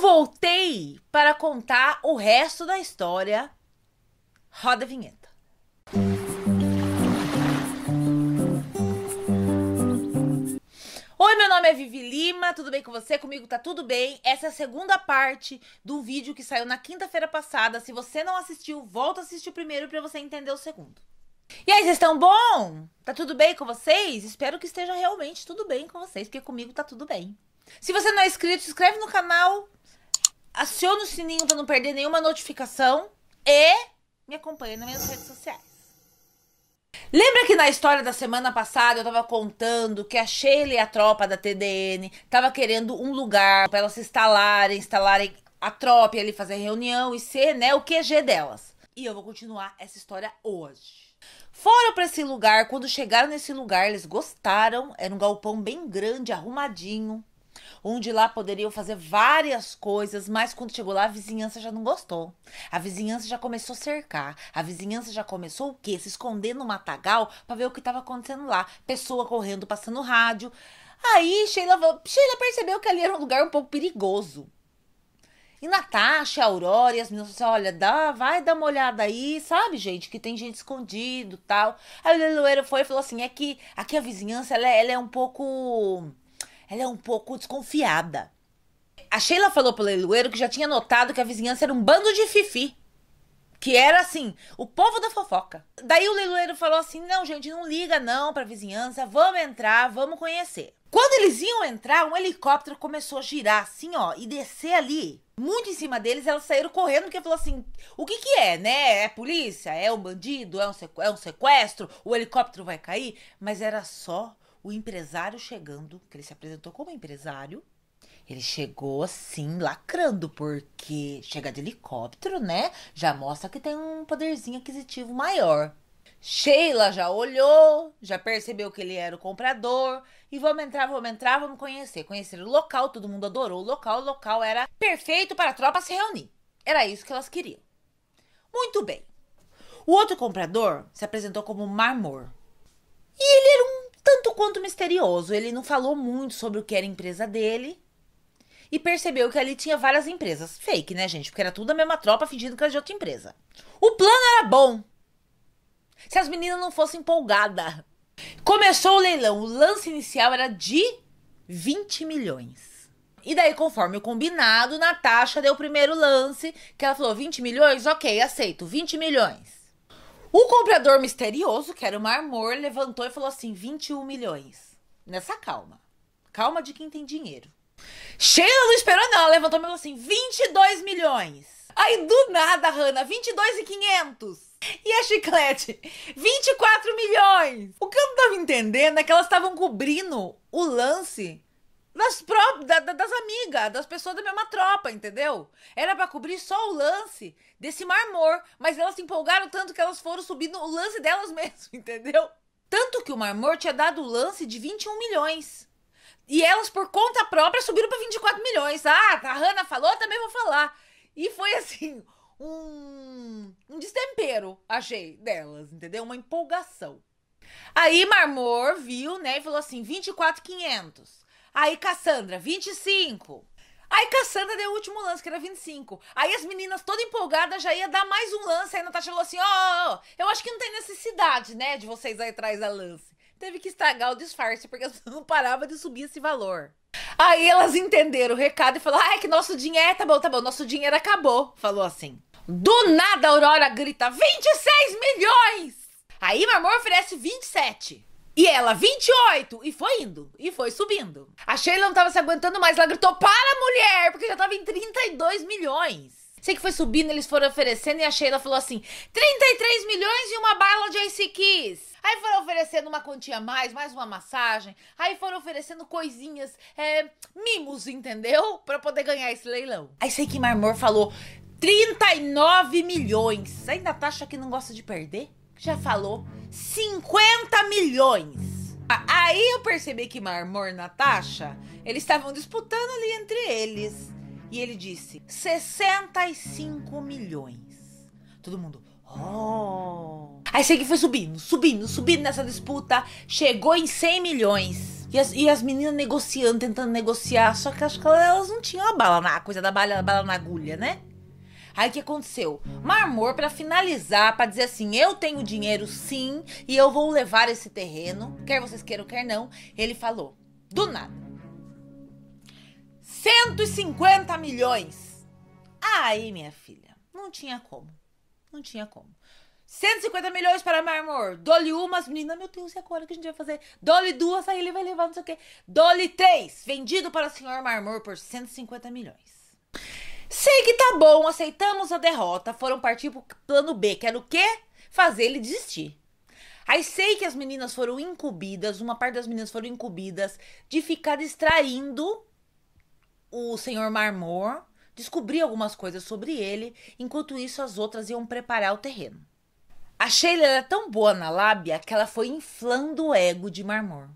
voltei para contar o resto da história. Roda a vinheta. Oi, meu nome é Vivi Lima, tudo bem com você? Comigo tá tudo bem. Essa é a segunda parte do vídeo que saiu na quinta-feira passada. Se você não assistiu, volta a assistir o primeiro para você entender o segundo. E aí, vocês estão bom? Tá tudo bem com vocês? Espero que esteja realmente tudo bem com vocês, porque comigo tá tudo bem. Se você não é inscrito, se inscreve no canal, aciona o sininho para não perder nenhuma notificação e me acompanha nas minhas redes sociais. Lembra que na história da semana passada eu tava contando que a Sheila e a tropa da TDN tava querendo um lugar para elas se instalarem, instalarem a tropa e ali fazer reunião e ser, né, o QG delas. E eu vou continuar essa história hoje. Foram para esse lugar, quando chegaram nesse lugar, eles gostaram, era um galpão bem grande, arrumadinho, onde lá poderiam fazer várias coisas, mas quando chegou lá a vizinhança já não gostou. A vizinhança já começou a cercar, a vizinhança já começou o quê? Se esconder no matagal para ver o que estava acontecendo lá. Pessoa correndo, passando rádio. Aí Sheila, Sheila percebeu que ali era um lugar um pouco perigoso. E Natasha, Aurora e as meninas disseram, olha, dá, vai dar uma olhada aí, sabe, gente, que tem gente escondido tal. Aí o Leloeiro foi e falou assim, é que aqui a vizinhança, ela, é, ela é um pouco ela é um pouco desconfiada. A Sheila falou pro leiloeiro que já tinha notado que a vizinhança era um bando de fifi. Que era assim, o povo da fofoca. Daí o leiloeiro falou assim: não, gente, não liga não pra vizinhança, vamos entrar, vamos conhecer. Quando eles iam entrar, um helicóptero começou a girar assim, ó, e descer ali. Muito em cima deles, elas saíram correndo, porque falou assim: o que que é, né? É polícia? É um bandido? É um, é um sequestro? O helicóptero vai cair? Mas era só o empresário chegando, que ele se apresentou como empresário. Ele chegou assim, lacrando, porque chega de helicóptero, né? Já mostra que tem um poderzinho aquisitivo maior. Sheila já olhou, já percebeu que ele era o comprador. E vamos entrar, vamos entrar, vamos conhecer. Conhecer o local, todo mundo adorou o local. O local era perfeito para a tropa se reunir. Era isso que elas queriam. Muito bem. O outro comprador se apresentou como Marmor. E ele era um tanto quanto misterioso. Ele não falou muito sobre o que era a empresa dele. E percebeu que ali tinha várias empresas. Fake, né, gente? Porque era tudo a mesma tropa fingindo que era de outra empresa. O plano era bom. Se as meninas não fossem empolgadas. Começou o leilão. O lance inicial era de 20 milhões. E daí, conforme o combinado, Natasha deu o primeiro lance, que ela falou: 20 milhões? Ok, aceito, 20 milhões. O comprador misterioso, que era o Marmor, levantou e falou assim: 21 milhões. Nessa calma. Calma de quem tem dinheiro. Sheila não esperou, não. Ela levantou e falou assim: 22 milhões. Aí do nada, Hanna, 22,500. E a chiclete, 24 milhões. O que eu não tava entendendo é que elas estavam cobrindo o lance das, próprias da, das amigas, das pessoas da mesma tropa, entendeu? Era para cobrir só o lance desse marmor, mas elas se empolgaram tanto que elas foram subindo o lance delas mesmas, entendeu? Tanto que o marmor tinha dado o lance de 21 milhões. E elas, por conta própria, subiram para 24 milhões. Ah, a Hannah falou, também vou falar. E foi assim, um, um destempero, achei, delas, entendeu? Uma empolgação. Aí Marmor viu, né, e falou assim: 24,500. Aí Cassandra, 25. Aí Cassandra deu o último lance, que era 25. Aí as meninas toda empolgada já ia dar mais um lance. Aí Natasha falou assim: Ó, oh, eu acho que não tem necessidade, né, de vocês aí atrás da lance. Teve que estragar o disfarce, porque não parava de subir esse valor. Aí elas entenderam o recado e falaram: Ah, é que nosso dinheiro. Tá bom, tá bom, nosso dinheiro acabou. Falou assim. Do nada a Aurora grita: 26 milhões! Aí Mamor oferece 27. E ela, 28! E foi indo, e foi subindo. A Sheila não tava se aguentando mais, ela gritou: Para, mulher! Porque já tava em 32 milhões. Sei que foi subindo, eles foram oferecendo e a Sheila falou assim: 33 milhões e uma bala de Ice Kiss. Aí foram oferecendo uma quantia a mais, mais uma massagem. Aí foram oferecendo coisinhas, é, mimos, entendeu? Pra poder ganhar esse leilão. Aí sei que Marmor falou: 39 milhões. Ainda achando que não gosta de perder? já falou 50 milhões. Aí eu percebi que Marmor e Natasha, eles estavam disputando ali entre eles. E ele disse 65 milhões. Todo mundo, oh. Aí sei que foi subindo, subindo, subindo nessa disputa. Chegou em 100 milhões. E as, e as meninas negociando, tentando negociar. Só que acho que elas não tinham a bala na a coisa da bala, bala na agulha, né? Aí o que aconteceu? Marmor, para finalizar, para dizer assim: eu tenho dinheiro sim, e eu vou levar esse terreno, quer vocês queiram, quer não, ele falou: do nada. 150 milhões. Aí, minha filha, não tinha como. Não tinha como. 150 milhões para Marmor. Dole umas, menina, meu Deus, e agora o que a gente vai fazer? Dole duas, aí ele vai levar não sei o quê. Dole três, vendido para o senhor Marmor por 150 milhões. Sei que tá bom, aceitamos a derrota, foram partir pro plano B, que era o quê? Fazer ele desistir. Aí sei que as meninas foram incumbidas, uma parte das meninas foram incumbidas de ficar distraindo o senhor Marmor, descobrir algumas coisas sobre ele, enquanto isso as outras iam preparar o terreno. A Sheila era tão boa na lábia que ela foi inflando o ego de Marmor.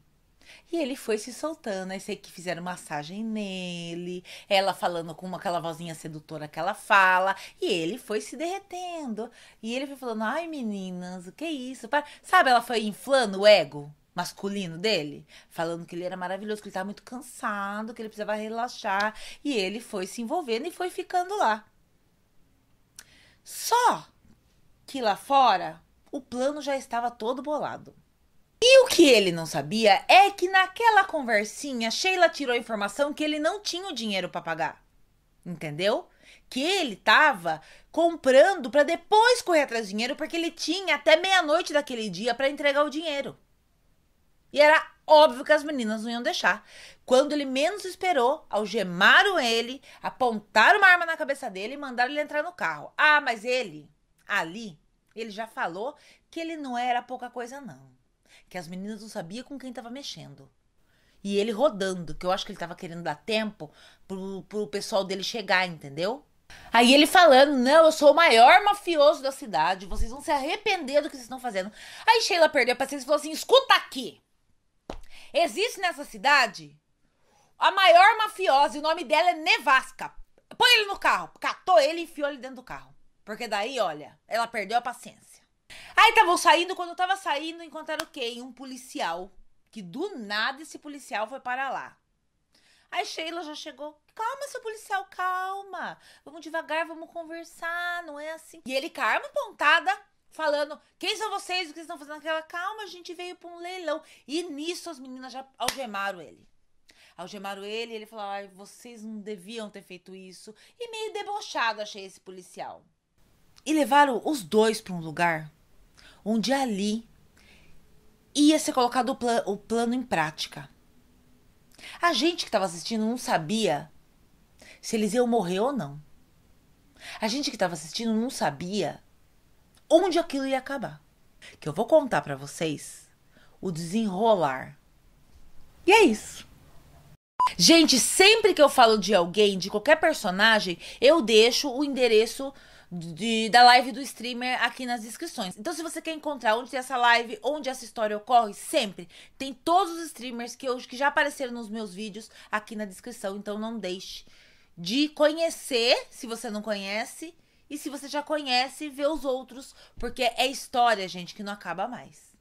E ele foi se soltando. Aí sei que fizeram massagem nele, ela falando com aquela vozinha sedutora que ela fala, e ele foi se derretendo. E ele foi falando: ai meninas, o que é isso? Para... Sabe, ela foi inflando o ego masculino dele, falando que ele era maravilhoso, que ele estava muito cansado, que ele precisava relaxar, e ele foi se envolvendo e foi ficando lá. Só que lá fora o plano já estava todo bolado. E o que ele não sabia é que naquela conversinha, Sheila tirou a informação que ele não tinha o dinheiro para pagar. Entendeu? Que ele tava comprando para depois correr atrás do dinheiro, porque ele tinha até meia-noite daquele dia para entregar o dinheiro. E era óbvio que as meninas não iam deixar. Quando ele menos esperou, algemaram ele, apontaram uma arma na cabeça dele e mandaram ele entrar no carro. Ah, mas ele, ali, ele já falou que ele não era pouca coisa, não que as meninas não sabiam com quem estava mexendo. E ele rodando, que eu acho que ele estava querendo dar tempo para pro pessoal dele chegar, entendeu? Aí ele falando, não, eu sou o maior mafioso da cidade, vocês vão se arrepender do que vocês estão fazendo. Aí Sheila perdeu a paciência e falou assim: escuta aqui. Existe nessa cidade a maior mafiosa, e o nome dela é Nevasca. Põe ele no carro. Catou ele e enfiou ele dentro do carro. Porque daí, olha, ela perdeu a paciência. Aí estavam tá saindo, quando eu tava saindo, encontraram quem? Um policial. Que do nada esse policial foi para lá. Aí Sheila já chegou. Calma, seu policial, calma. Vamos devagar, vamos conversar, não é assim. E ele carma pontada falando: quem são vocês? O que vocês estão fazendo? Aquela calma, a gente veio para um leilão. E nisso as meninas já algemaram ele. Algemaram ele, e ele falou: ai, vocês não deviam ter feito isso. E meio debochado achei esse policial. E levaram os dois para um lugar onde ali ia ser colocado o, plan o plano em prática. A gente que estava assistindo não sabia se Eliseu morreu ou não. A gente que estava assistindo não sabia onde aquilo ia acabar. Que eu vou contar para vocês o desenrolar. E é isso. Gente, sempre que eu falo de alguém, de qualquer personagem, eu deixo o endereço de, da live do streamer aqui nas descrições. Então, se você quer encontrar onde tem essa live, onde essa história ocorre, sempre tem todos os streamers que, eu, que já apareceram nos meus vídeos aqui na descrição. Então, não deixe de conhecer, se você não conhece, e se você já conhece, ver os outros, porque é história, gente, que não acaba mais.